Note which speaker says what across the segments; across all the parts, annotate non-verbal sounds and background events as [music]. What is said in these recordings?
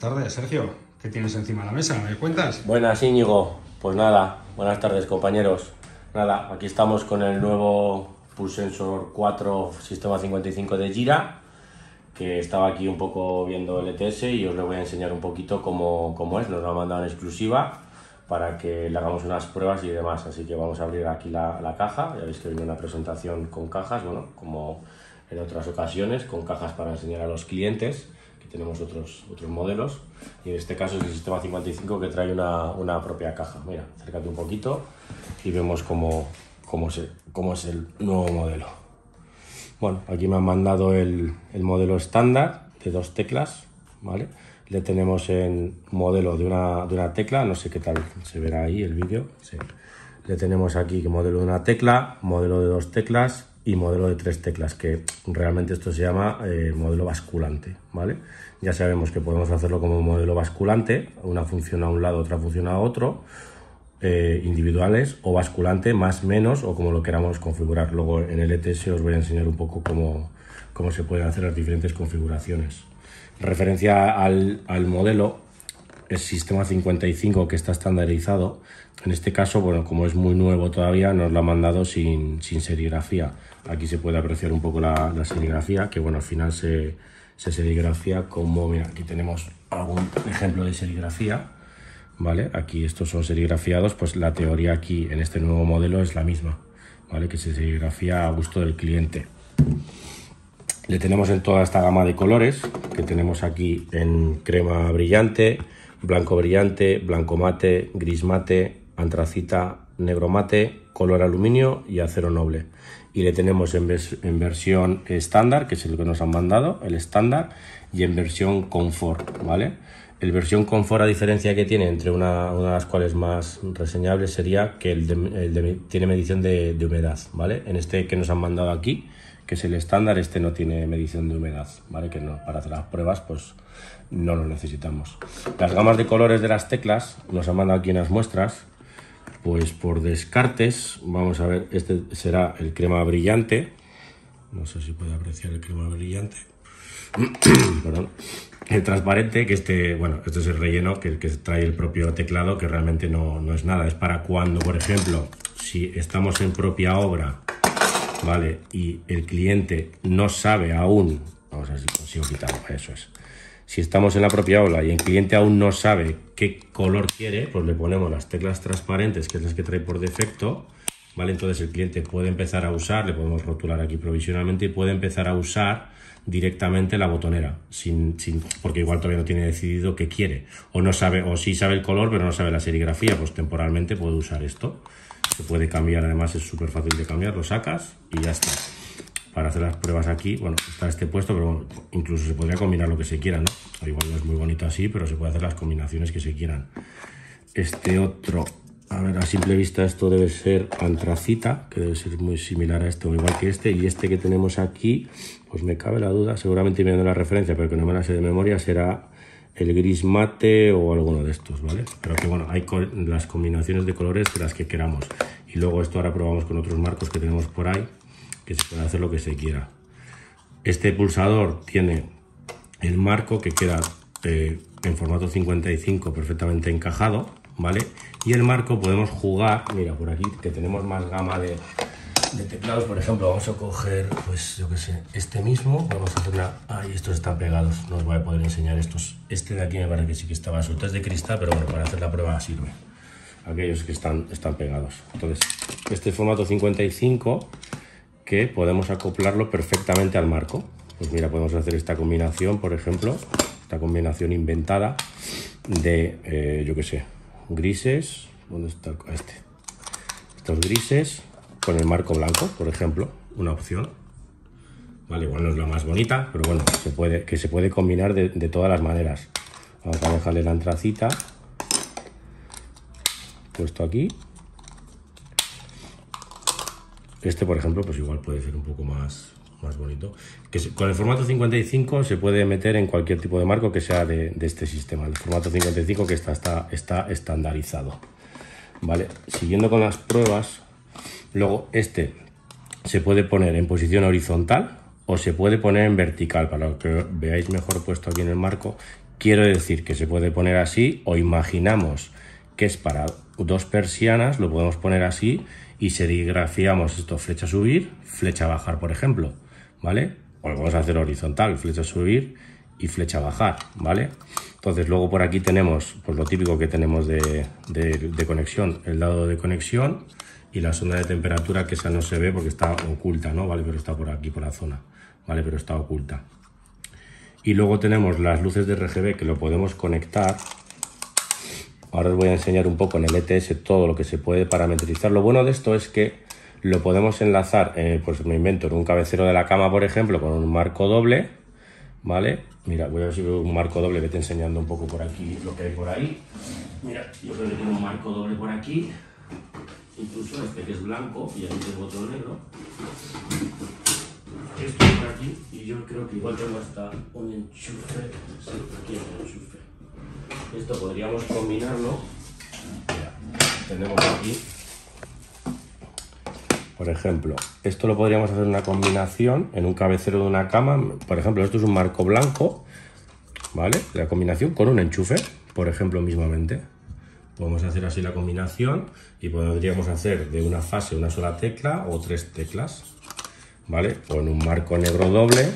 Speaker 1: Buenas tardes, Sergio. ¿Qué tienes encima de la mesa? ¿Me cuentas? Buenas, Íñigo. Pues nada, buenas tardes, compañeros. Nada, aquí estamos con el nuevo Sensor 4 Sistema 55 de Gira, que estaba aquí un poco viendo el ETS y os lo voy a enseñar un poquito cómo, cómo es. Nos lo han mandado en exclusiva para que le hagamos unas pruebas y demás. Así que vamos a abrir aquí la, la caja. Ya veis que viene una presentación con cajas, bueno, como en otras ocasiones, con cajas para enseñar a los clientes tenemos otros, otros modelos. Y en este caso es el sistema 55 que trae una, propia caja. Mira, acércate un poquito y vemos cómo, cómo, cómo es el nuevo modelo. Bueno, aquí me han mandado el, modelo estándar de dos teclas, ¿vale? Le tenemos en modelo de una, tecla, no sé qué tal se verá ahí el vídeo. Le tenemos aquí el modelo de una tecla, modelo de dos teclas, y modelo de tres teclas, que realmente esto se llama eh, modelo basculante, ¿vale? Ya sabemos que podemos hacerlo como modelo basculante, una función a un lado, otra función a otro, eh, individuales o basculante, más menos, o como lo queramos configurar. Luego en el ETS os voy a enseñar un poco cómo, cómo se pueden hacer las diferentes configuraciones. Referencia al, al modelo, el sistema 55 que está estandarizado. En este caso, bueno, como es muy nuevo todavía, nos lo ha mandado sin, serigrafía. Aquí se puede apreciar un poco la, serigrafía, que bueno, al final se, se, serigrafía como, mira, aquí tenemos algún ejemplo de serigrafía, ¿vale? Aquí estos son serigrafiados, pues la teoría aquí en este nuevo modelo es la misma, ¿vale? Que se serigrafía a gusto del cliente. Le tenemos en toda esta gama de colores que tenemos aquí en crema brillante, blanco brillante, blanco mate, gris mate, antracita, negro mate, color aluminio y acero noble. Y le tenemos en, en versión estándar, que es el que nos han mandado, el estándar, y en versión confort, ¿vale? El versión confort, a diferencia que tiene entre una, de las cuales más reseñables sería que el, tiene medición de, de, humedad, ¿vale? En este que nos han mandado aquí, que es el estándar, este no tiene medición de humedad, ¿vale? Que no, para hacer las pruebas, pues no lo necesitamos. Las gamas de colores de las teclas nos han mandado aquí unas muestras. Pues por descartes, vamos a ver, este será el crema brillante. No sé si puede apreciar el crema brillante. [clears throat] Perdón. El transparente, que este, bueno, este es el relleno que, que trae el propio teclado, que realmente no, no es nada. Es para cuando, por ejemplo, si estamos en propia obra, ¿vale? Y el cliente no sabe aún, vamos a ver si consigo eso es si estamos en la propia ola y el cliente aún no sabe qué color quiere, pues le ponemos las teclas transparentes, que es las que trae por defecto, ¿vale? Entonces el cliente puede empezar a usar, le podemos rotular aquí provisionalmente y puede empezar a usar directamente la botonera, sin, sin, porque igual todavía no tiene decidido qué quiere, o no sabe, o sí sabe el color, pero no sabe la serigrafía, pues temporalmente puede usar esto. Se puede cambiar, además es súper fácil de cambiar, lo sacas y ya está para hacer las pruebas aquí. Bueno, está este puesto, pero incluso se podría combinar lo que se quiera, ¿no? Igual no es muy bonito así, pero se puede hacer las combinaciones que se quieran. Este otro, a ver, a simple vista esto debe ser antracita, que debe ser muy similar a este o igual que este. Y este que tenemos aquí, pues me cabe la duda, seguramente viendo la referencia, pero que no me la sé de memoria, será el gris mate o alguno de estos, ¿vale? Pero que bueno, hay las combinaciones de colores de las que queramos. Y luego esto ahora probamos con otros marcos que tenemos por ahí, que se puede hacer lo que se quiera. Este pulsador tiene el marco que queda eh, en formato 55 perfectamente encajado, ¿vale? Y el marco podemos jugar, mira, por aquí que tenemos más gama de, teclados, por ejemplo, vamos a coger, pues yo que sé, este mismo, vamos a hacer una... Ay, estos están pegados, no os voy a poder enseñar estos. Este de aquí me parece que sí que estaba suelto, este es de cristal, pero bueno, para hacer la prueba sirve. Aquellos que están, están pegados. Entonces, este formato 55 que podemos acoplarlo perfectamente al marco. Pues mira, podemos hacer esta combinación, por ejemplo, esta combinación inventada de, eh, yo qué sé, grises, ¿dónde está este? Estos grises con el marco blanco, por ejemplo, una opción. Vale, igual no es la más bonita, pero bueno, se puede, que se puede combinar de, de todas las maneras. Vamos a dejarle la antracita puesto aquí este, por ejemplo, pues igual puede ser un poco más, más bonito. Que con el formato 55 se puede meter en cualquier tipo de marco que sea de, este sistema. El formato 55 que está, está, está estandarizado. Vale, siguiendo con las pruebas, luego este se puede poner en posición horizontal o se puede poner en vertical, para que veáis mejor puesto aquí en el marco. Quiero decir que se puede poner así o imaginamos que es para dos persianas, lo podemos poner así y serigrafiamos esto, flecha subir, flecha bajar, por ejemplo, ¿vale? O lo vamos a hacer horizontal, flecha subir y flecha bajar, ¿vale? Entonces luego por aquí tenemos, pues lo típico que tenemos de, conexión, el lado de conexión y la sonda de temperatura que esa no se ve porque está oculta, ¿no? ¿Vale? Pero está por aquí, por la zona, ¿vale? Pero está oculta. Y luego tenemos las luces de RGB que lo podemos conectar Ahora os voy a enseñar un poco en el ETS todo lo que se puede parametrizar. Lo bueno de esto es que lo podemos enlazar, eh, pues me invento, en un cabecero de la cama, por ejemplo, con un marco doble, ¿vale? Mira, voy a ver si veo un marco doble, vete enseñando un poco por aquí lo que hay por ahí. Mira, yo creo que tengo un marco doble por aquí, incluso este que es blanco, y aquí tengo otro negro. Esto por aquí, y yo creo que igual tengo hasta un enchufe, sí, aquí hay un enchufe. Esto podríamos combinarlo. Tenemos aquí. Por ejemplo, esto lo podríamos hacer una combinación en un cabecero de una cama. Por ejemplo, esto es un marco blanco, ¿vale? La combinación con un enchufe, por ejemplo, mismamente. Podemos hacer así la combinación y podríamos hacer de una fase una sola tecla o tres teclas, ¿vale? O un marco negro doble,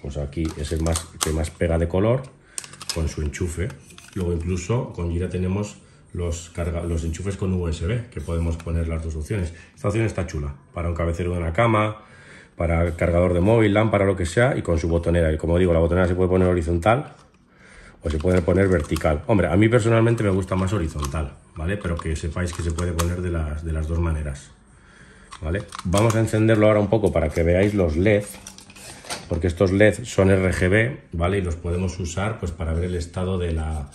Speaker 1: pues aquí es el más, que más pega de color con su enchufe. Luego incluso con Jira tenemos los, los enchufes con USB, que podemos poner las dos opciones. Esta opción está chula, para un cabecero de una cama, para el cargador de móvil, lámpara, lo que sea, y con su botonera. Y como digo, la botonera se puede poner horizontal o se puede poner vertical. Hombre, a mí personalmente me gusta más horizontal, ¿vale? Pero que sepáis que se puede poner de las, dos maneras, ¿vale? Vamos a encenderlo ahora un poco para que veáis los leds porque estos LED son RGB, ¿vale? Y los podemos usar pues para ver el estado de la,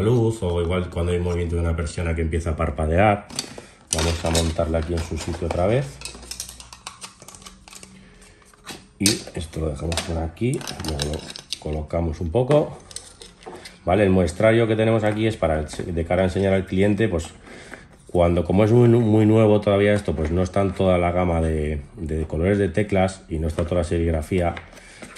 Speaker 1: luz o igual cuando hay movimiento de una persona que empieza a parpadear. Vamos a montarla aquí en su sitio otra vez. Y esto lo dejamos por aquí, lo colocamos un poco. ¿Vale? El muestrario que tenemos aquí es para de cara a enseñar al cliente pues cuando, como es muy, nuevo todavía esto, pues no está en toda la gama de, colores de teclas y no está toda la serigrafía,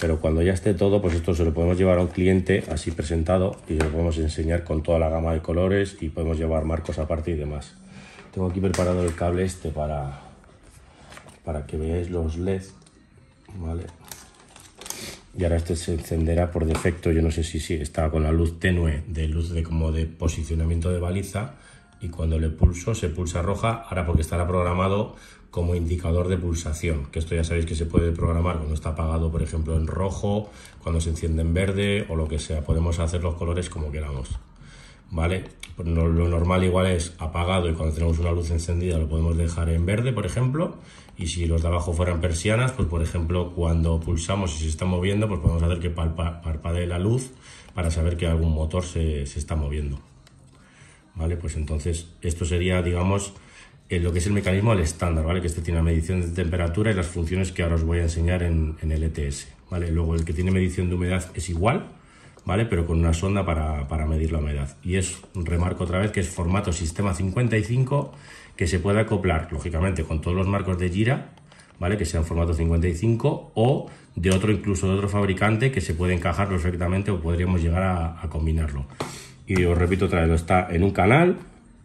Speaker 1: pero cuando ya esté todo, pues esto se lo podemos llevar a un cliente así presentado y lo podemos enseñar con toda la gama de colores y podemos llevar marcos aparte y demás. Tengo aquí preparado el cable este para, para que veáis los LEDs, Y ahora este se encenderá por defecto, yo no sé si sí, está con la luz tenue de luz de como de posicionamiento de baliza y cuando le pulso se pulsa roja, ahora porque estará programado como indicador de pulsación, que esto ya sabéis que se puede programar cuando está apagado, por ejemplo, en rojo, cuando se enciende en verde o lo que sea, podemos hacer los colores como queramos. ¿Vale? Pues lo normal igual es apagado y cuando tenemos una luz encendida lo podemos dejar en verde, por ejemplo, y si los de abajo fueran persianas, pues por ejemplo, cuando pulsamos y se está moviendo, pues podemos hacer que parpadee la luz para saber que algún motor se está moviendo. ¿vale? Pues entonces esto sería, digamos, eh, lo que es el mecanismo del estándar, ¿vale? Que este tiene la medición de temperatura y las funciones que ahora os voy a enseñar en, el ETS, ¿vale? Luego el que tiene medición de humedad es igual, ¿vale? Pero con una sonda para, medir la humedad. Y es, remarco otra vez, que es formato sistema 55 que se puede acoplar, lógicamente, con todos los marcos de gira, ¿vale? Que sean formato 55 o de otro, incluso de otro fabricante, que se puede encajar perfectamente o podríamos llegar a combinarlo y os repito otra vez, está en un canal,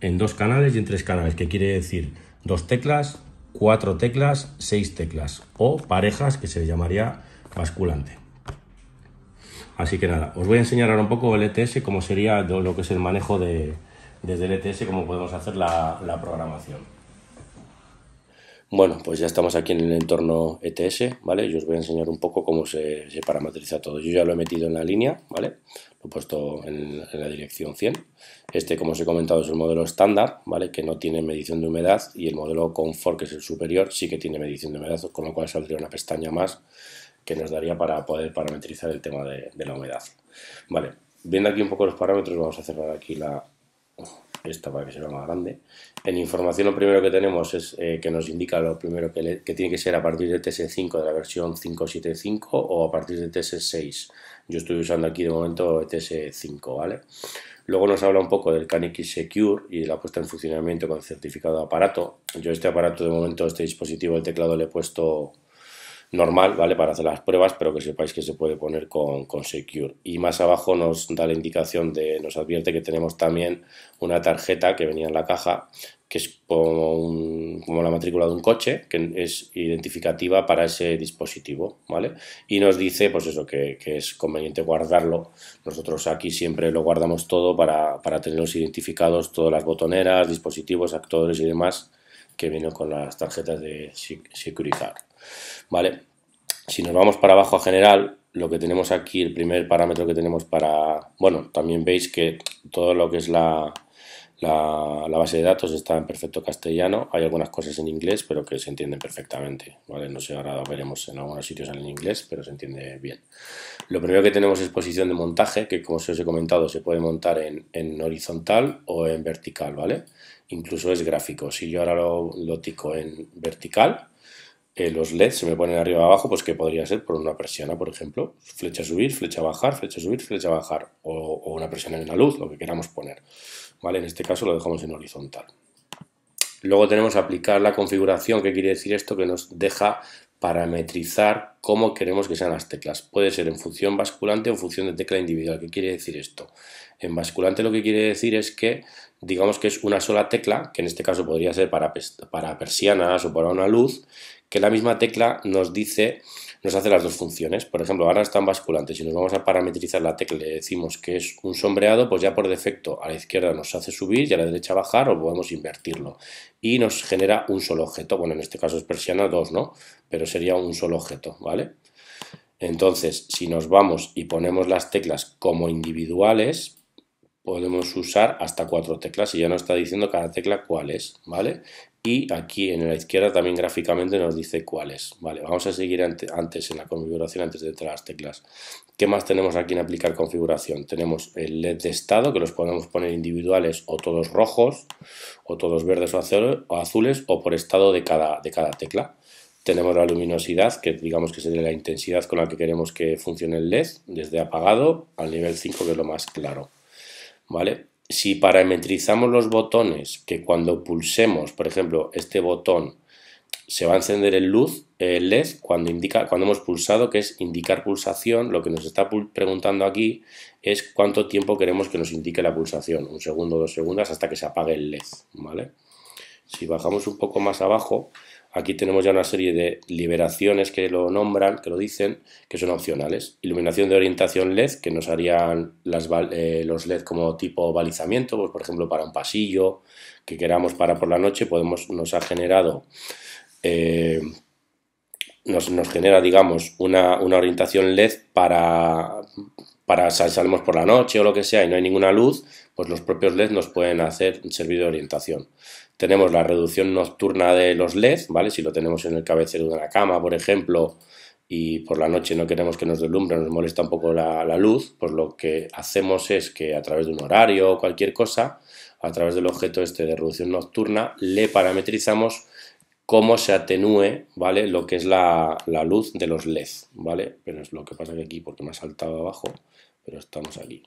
Speaker 1: en dos canales y en tres canales, que quiere decir dos teclas, cuatro teclas, seis teclas o parejas que se le llamaría basculante. Así que nada, os voy a enseñar ahora un poco el ETS, cómo sería lo que es el manejo de, desde el ETS, cómo podemos hacer la programación. Bueno, pues ya estamos aquí en el entorno ETS, ¿vale? Yo os voy a enseñar un poco cómo se, parametriza todo. Yo ya lo he metido en la línea, ¿vale? Lo he puesto en, la dirección 100. Este, como os he comentado, es el modelo estándar, ¿vale? Que no tiene medición de humedad y el modelo Comfort, que es el superior, sí que tiene medición de humedad, con lo cual saldría una pestaña más que nos daría para poder parametrizar el tema de, de la humedad. Vale, viendo aquí un poco los parámetros, vamos a cerrar aquí la, esta para que se vea más grande. En información lo primero que tenemos es eh, que nos indica lo primero que, tiene que ser a partir de TS5 de la versión 5.7.5 o a partir de TS6. Yo estoy usando aquí de momento TS5, ¿vale? Luego nos habla un poco del Canix Secure y de la puesta en funcionamiento con certificado de aparato. Yo este aparato de momento, este dispositivo, el teclado le he puesto normal, ¿vale? Para hacer las pruebas, pero que sepáis que se puede poner con, Secure. Y más abajo nos da la indicación de, nos advierte que tenemos también una tarjeta que venía en la caja, que es como, la matrícula de un coche, que es identificativa para ese dispositivo, ¿vale? Y nos dice, pues eso, que, es conveniente guardarlo. Nosotros aquí siempre lo guardamos todo para, para tenerlos identificados, todas las botoneras, dispositivos, actores y demás que vienen con las tarjetas de Secure ¿vale? Si nos vamos para abajo a general, lo que tenemos aquí, el primer parámetro que tenemos para... Bueno, también veis que todo lo que es la, base de datos está en perfecto castellano, hay algunas cosas en inglés, pero que se entienden perfectamente, ¿vale? No sé, ahora veremos en algunos sitios en inglés, pero se entiende bien. Lo primero que tenemos es posición de montaje, que como os he comentado, se puede montar en, en horizontal o en vertical, ¿vale? Incluso es gráfico. Si yo ahora lo tico en vertical, eh, los LEDs se me ponen arriba abajo, pues que podría ser por una persiana, por ejemplo, flecha subir, flecha bajar, flecha subir, flecha bajar, o, una persiana en la luz, lo que queramos poner. ¿Vale? En este caso lo dejamos en horizontal. Luego tenemos aplicar la configuración, que quiere decir esto que nos deja parametrizar cómo queremos que sean las teclas. Puede ser en función basculante o en función de tecla individual. ¿Qué quiere decir esto? En basculante lo que quiere decir es que digamos que es una sola tecla, que en este caso podría ser para, para persianas o para una luz, que la misma tecla nos dice, nos hace las dos funciones. Por ejemplo, ahora están basculantes. Si nos vamos a parametrizar la tecla y le decimos que es un sombreado, pues ya por defecto a la izquierda nos hace subir y a la derecha bajar o podemos invertirlo. Y nos genera un solo objeto. Bueno, en este caso es persiana 2, ¿no? Pero sería un solo objeto, ¿vale? Entonces, si nos vamos y ponemos las teclas como individuales, podemos usar hasta cuatro teclas y ya nos está diciendo cada tecla cuál es, ¿vale? Y aquí en la izquierda también gráficamente nos dice cuál es, ¿vale? Vamos a seguir antes en la configuración, antes de entrar a las teclas. ¿Qué más tenemos aquí en aplicar configuración? Tenemos el LED de estado, que los podemos poner individuales o todos rojos, o todos verdes o, azules, o por estado de cada, de cada tecla. Tenemos la luminosidad, que digamos que sería la intensidad con la que queremos que funcione el LED, desde apagado al nivel 5, que es lo más claro. ¿vale? Si parametrizamos los botones, que cuando pulsemos, por ejemplo, este botón, se va a encender el luz, el eh, LED, cuando, indica, cuando hemos pulsado, que es indicar pulsación, lo que nos está preguntando aquí es cuánto tiempo queremos que nos indique la pulsación, un segundo, dos segundos, hasta que se apague el LED, ¿vale? Si bajamos un poco más abajo, Aquí tenemos ya una serie de liberaciones que lo nombran, que lo dicen, que son opcionales. Iluminación de orientación LED, que nos harían eh, los LED como tipo balizamiento, pues por ejemplo para un pasillo que queramos para por la noche, podemos, nos ha generado, eh, nos, genera digamos una orientación LED para, para por la noche o lo que sea y no hay ninguna luz, pues los propios LED nos pueden hacer un servir de orientación. Tenemos la reducción nocturna de los LED, ¿vale? Si lo tenemos en el cabecero de una cama, por ejemplo, y por la noche no queremos que nos deslumbre, nos molesta un poco la, la luz, pues lo que hacemos es que a través de un horario o cualquier cosa, a través del objeto este de reducción nocturna, le parametrizamos cómo se atenúe, ¿vale? Lo que es la, la luz de los LED, ¿vale? Pero es lo que pasa que aquí, porque me ha saltado abajo, pero estamos aquí.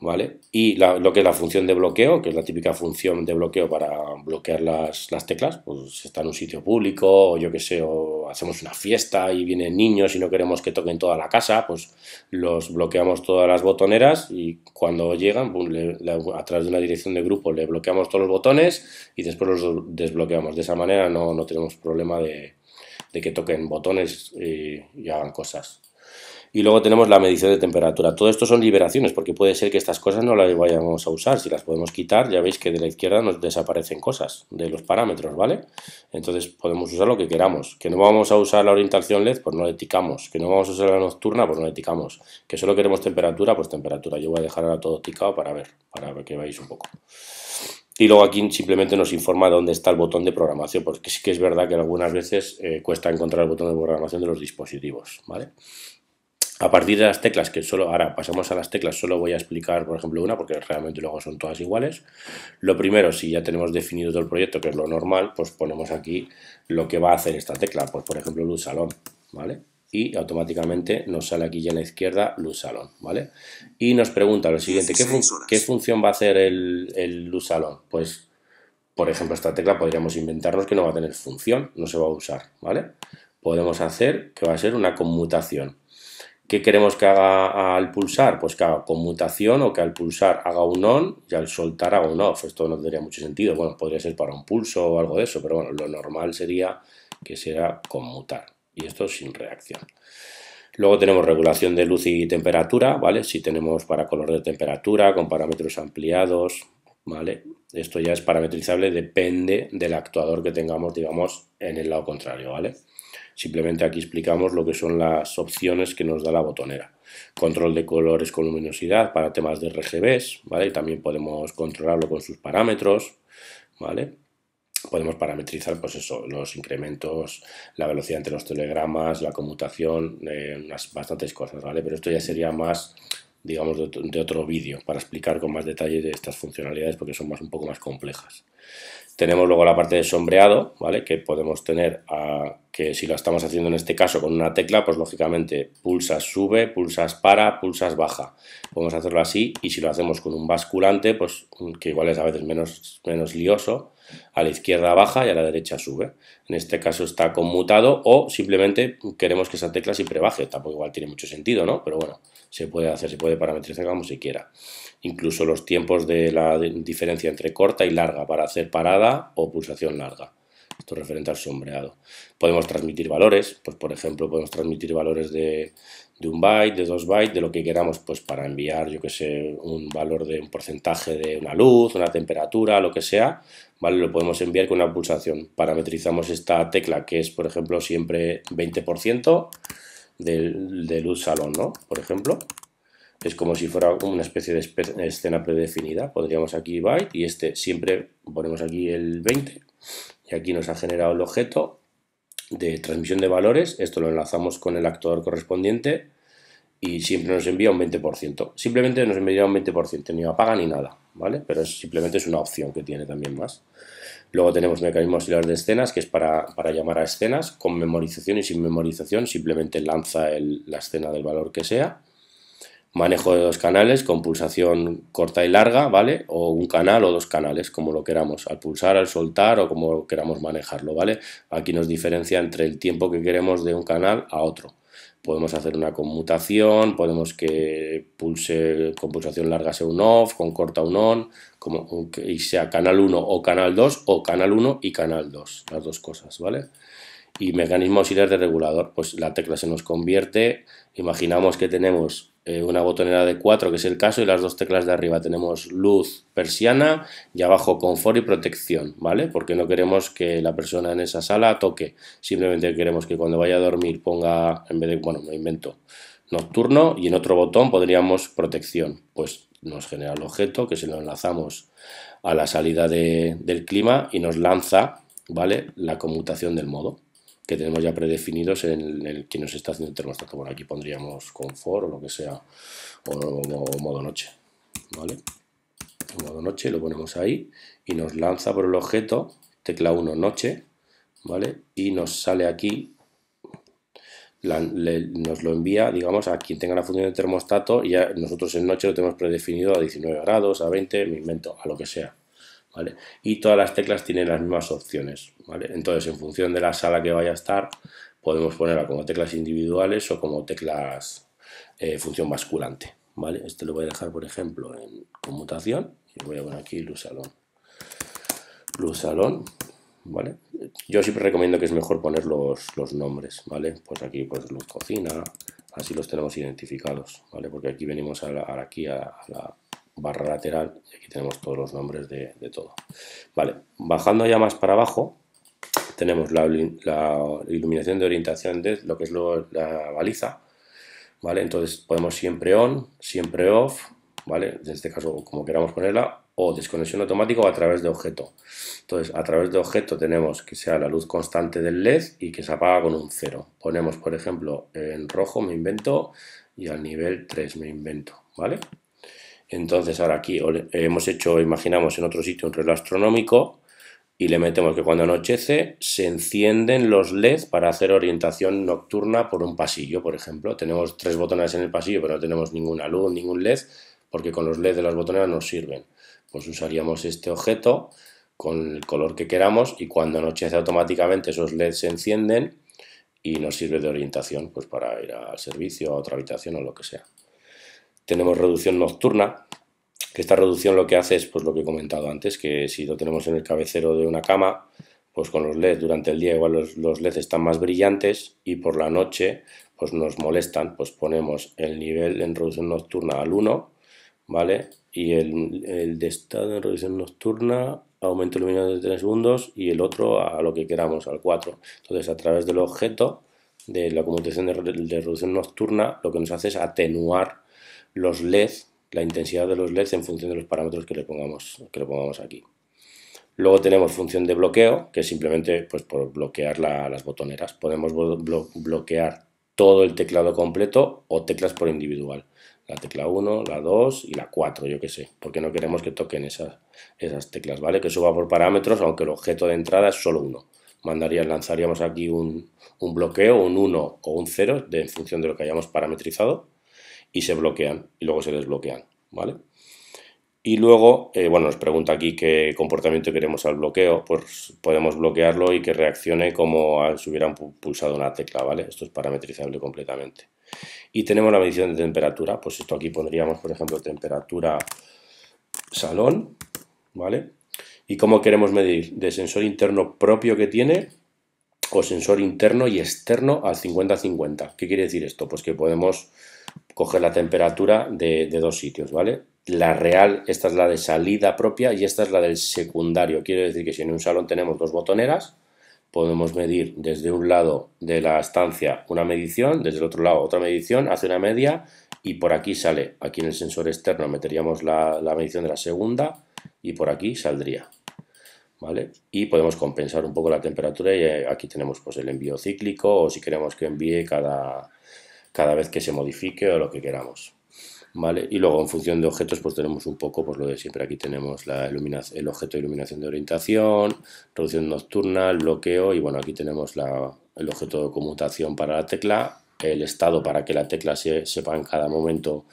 Speaker 1: ¿vale? Y lo que es la función de bloqueo, que es la típica función de bloqueo para bloquear las, teclas, pues está en un sitio público, o yo que sé, o hacemos una fiesta y vienen niños y no queremos que toquen toda la casa, pues los bloqueamos todas las botoneras y cuando llegan, a través de una dirección de grupo, le bloqueamos todos los botones y después los desbloqueamos. De esa manera no, tenemos problema de, que toquen botones eh, y hagan cosas. Y luego tenemos la medición de temperatura. Todo esto son liberaciones, porque puede ser que estas cosas no las vayamos a usar. Si las podemos quitar, ya veis que de la izquierda nos desaparecen cosas de los parámetros, ¿vale? Entonces podemos usar lo que queramos. Que no vamos a usar la orientación LED, pues no le ticamos. Que no vamos a usar la nocturna, pues no le ticamos. Que solo queremos temperatura, pues temperatura. Yo voy a dejar ahora todo ticado para ver, para que veáis un poco. Y luego aquí simplemente nos informa dónde está el botón de programación, porque sí que es verdad que algunas veces eh, cuesta encontrar el botón de programación de los dispositivos, ¿vale? A partir de las teclas, que solo ahora pasamos a las teclas, solo voy a explicar, por ejemplo, una, porque realmente luego son todas iguales. Lo primero, si ya tenemos definido todo el proyecto, que es lo normal, pues ponemos aquí lo que va a hacer esta tecla, pues por ejemplo, luz salón, ¿vale? Y automáticamente nos sale aquí ya en la izquierda luz salón, ¿vale? Y nos pregunta lo siguiente, ¿qué, función va a hacer el, el luz salón? Pues por ejemplo, esta tecla podríamos inventarnos que no va a tener función, no se va a usar, ¿vale? Podemos hacer que va a ser una conmutación. ¿Qué queremos que haga al pulsar? Pues que haga conmutación o que al pulsar haga un on y al soltar haga un off. Esto no tendría mucho sentido. Bueno, podría ser para un pulso o algo de eso, pero bueno, lo normal sería que sea conmutar. Y esto sin reacción. Luego tenemos regulación de luz y temperatura, ¿vale? Si tenemos para color de temperatura, con parámetros ampliados, ¿vale? Esto ya es parametrizable, depende del actuador que tengamos, digamos, en el lado contrario, ¿vale? Simplemente aquí explicamos lo que son las opciones que nos da la botonera. Control de colores con luminosidad para temas de RGBs, ¿vale? también podemos controlarlo con sus parámetros, ¿vale? Podemos parametrizar, pues eso, los incrementos, la velocidad entre los telegramas, la conmutación, eh, unas bastantes cosas, ¿vale? Pero esto ya sería más digamos, de, otro vídeo para explicar con más detalle de estas funcionalidades porque son más, un poco más complejas. Tenemos luego la parte de sombreado, ¿vale? Que podemos tener a, que si lo estamos haciendo en este caso con una tecla, pues lógicamente pulsas sube, pulsas para, pulsas baja. Podemos hacerlo así y si lo hacemos con un basculante, pues que igual es a veces menos, menos lioso, a la izquierda baja y a la derecha sube. En este caso está conmutado o simplemente queremos que esa tecla siempre baje. Tampoco igual tiene mucho sentido, ¿no? Pero bueno, se puede hacer, se puede parametrizar como se quiera. Incluso los tiempos de la diferencia entre corta y larga para hacer parada o pulsación larga. Esto es referente al sombreado. Podemos transmitir valores, pues por ejemplo podemos transmitir valores de, de un byte, de dos bytes, de lo que queramos, pues para enviar, yo que sé, un valor de un porcentaje de una luz, una temperatura, lo que sea, ¿vale? Lo podemos enviar con una pulsación. Parametrizamos esta tecla que es, por ejemplo, siempre 20%, del, luz salón, ¿no? Por ejemplo, es como si fuera una especie de escena predefinida. Podríamos aquí byte y este siempre ponemos aquí el 20 y aquí nos ha generado el objeto de transmisión de valores. Esto lo enlazamos con el actuador correspondiente y siempre nos envía un 20%. Simplemente nos envía un 20%, ni apaga ni nada, ¿vale? Pero simplemente es una opción que tiene también más. Luego tenemos mecanismo auxiliar de escenas, que es para, llamar a escenas, con memorización y sin memorización, simplemente lanza la escena del valor que sea. Manejo de dos canales con pulsación corta y larga, ¿vale? O un canal o dos canales, como lo queramos, al pulsar, al soltar o como queramos manejarlo, ¿vale? Aquí nos diferencia entre el tiempo que queremos de un canal a otro podemos hacer una conmutación, podemos que pulse con pulsación larga sea un off, con corta un on, como, y sea canal 1 o canal 2, o canal 1 y canal 2, las dos cosas, ¿vale? Y mecanismo auxiliar de regulador, pues la tecla se nos convierte, imaginamos que tenemos eh, una botonera de 4, que es el caso, y las dos teclas de arriba tenemos luz persiana y abajo confort y protección, ¿vale? Porque no queremos que la persona en esa sala toque, simplemente queremos que cuando vaya a dormir ponga, en vez de, bueno, me nocturno y en otro botón podríamos protección, pues nos genera el objeto que se lo enlazamos a la salida del clima y nos lanza, ¿vale? La conmutación del modo que tenemos ya predefinidos en el, que nos está haciendo el termostato. Bueno, aquí pondríamos confort o lo que sea, o, modo noche, ¿vale? modo noche, lo ponemos ahí y nos lanza por el objeto, tecla 1 noche, ¿vale? Y nos sale aquí nos lo envía, digamos, a quien tenga la función de termostato y ya nosotros en noche lo tenemos predefinido a 19 grados, a 20, me invento, a lo que sea. Y todas las teclas tienen las mismas opciones, Entonces, en función de la sala que vaya a estar, podemos ponerla como teclas individuales o como teclas eh, función basculante, ¿vale? Este lo voy a dejar, por ejemplo, en conmutación y voy a poner aquí luz salón. Luz salón, ¿vale? Yo siempre recomiendo que es mejor poner los, nombres, ¿vale? Pues aquí, pues luz cocina, así los tenemos identificados, ¿vale? Porque aquí venimos aquí a la barra lateral, y aquí tenemos todos los nombres de, todo. Vale, bajando ya más para abajo, tenemos la, iluminación de orientación de lo que es lo, la baliza, ¿vale? Entonces podemos siempre on, siempre off, ¿vale? En este caso, como queramos ponerla, o desconexión automática o a través de objeto. Entonces, a través de objeto tenemos que sea la luz constante del LED y que se apaga con un cero, Ponemos, por ejemplo, en rojo me invento y al nivel 3 me invento, ¿vale? Entonces ahora aquí hemos hecho, imaginamos en otro sitio un reloj astronómico y le metemos que cuando anochece se encienden los LEDs para hacer orientación nocturna por un pasillo, por ejemplo. Tenemos tres botones en el pasillo, pero no tenemos ninguna luz, ningún LED, porque con los LEDs de las botoneras nos sirven. Pues usaríamos este objeto con el color que queramos y cuando anochece automáticamente esos LEDs se encienden y nos sirve de orientación pues para ir al servicio, a otra habitación o lo que sea tenemos reducción nocturna, que esta reducción lo que hace es pues lo que he comentado antes, que si lo tenemos en el cabecero de una cama, pues con los LEDs durante el día igual los, LEDs están más brillantes y por la noche pues nos molestan, pues ponemos el nivel en reducción nocturna al 1, ¿vale? Y el, de estado en reducción nocturna aumento iluminado de 3 segundos y el otro a lo que queramos, al 4. Entonces, a través del objeto de la conmutación de, reducción nocturna, lo que nos hace es atenuar los LED, la intensidad de los LEDs en función de los parámetros que le pongamos, que le pongamos aquí. Luego tenemos función de bloqueo, que es simplemente pues, por bloquear las botoneras. Podemos bloquear todo el teclado completo o teclas por individual. La tecla 1, la 2 y la 4, yo que sé, porque no queremos que toquen esas, esas teclas, ¿vale? Que suba por parámetros, aunque el objeto de entrada es solo uno. Mandaría, lanzaríamos aquí un, un bloqueo, un 1 o un 0, en función de lo que hayamos parametrizado y se bloquean y luego se desbloquean, ¿vale? Y luego, eh, bueno, nos pregunta aquí qué comportamiento queremos al bloqueo, pues podemos bloquearlo y que reaccione como si hubieran pulsado una tecla, ¿vale? Esto es parametrizable completamente. Y tenemos la medición de temperatura, pues esto aquí pondríamos, por ejemplo, temperatura salón, ¿vale? ¿Y cómo queremos medir? De sensor interno propio que tiene o sensor interno y externo al 50-50. ¿Qué quiere decir esto? Pues que podemos coger la temperatura de, dos sitios, ¿vale? La real, esta es la de salida propia y esta es la del secundario. Quiere decir que si en un salón tenemos dos botoneras, podemos medir desde un lado de la estancia una medición, desde el otro lado otra medición, hace una media y por aquí sale. Aquí en el sensor externo meteríamos la, la medición de la segunda y por aquí saldría. ¿Vale? Y podemos compensar un poco la temperatura y eh, aquí tenemos pues el envío cíclico o si queremos que envíe cada, cada vez que se modifique o lo que queramos. ¿Vale? Y luego en función de objetos pues tenemos un poco pues lo de siempre. Aquí tenemos la el objeto de iluminación de orientación, reducción nocturna, el bloqueo y bueno aquí tenemos el objeto de conmutación para la tecla, el estado para que la tecla se, sepa en cada momento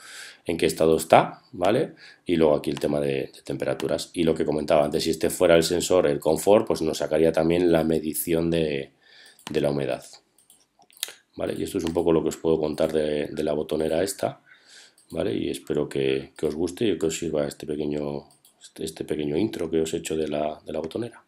Speaker 1: en qué estado está, ¿vale? Y luego aquí el tema de, temperaturas. Y lo que comentaba antes, si este fuera el sensor, el confort, pues nos sacaría también la medición de la humedad. ¿vale? Y esto es un poco lo que os puedo contar de, la botonera esta, Y espero que, os guste y que os sirva este pequeño, este, este pequeño intro que os he hecho de la, botonera.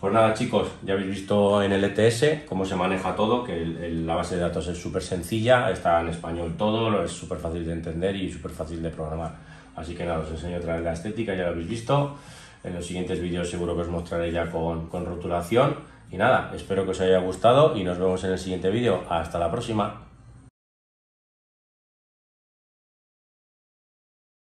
Speaker 1: Pues nada chicos, ya habéis visto en el ETS cómo se maneja todo, que la base de datos es súper sencilla, está en español todo, es súper fácil de entender y súper fácil de programar. Así que nada, os enseño otra vez la estética, ya lo habéis visto. En los siguientes vídeos seguro que os mostraré ya con, con rotulación y nada, espero que os haya gustado y nos vemos en el siguiente vídeo. Hasta la próxima.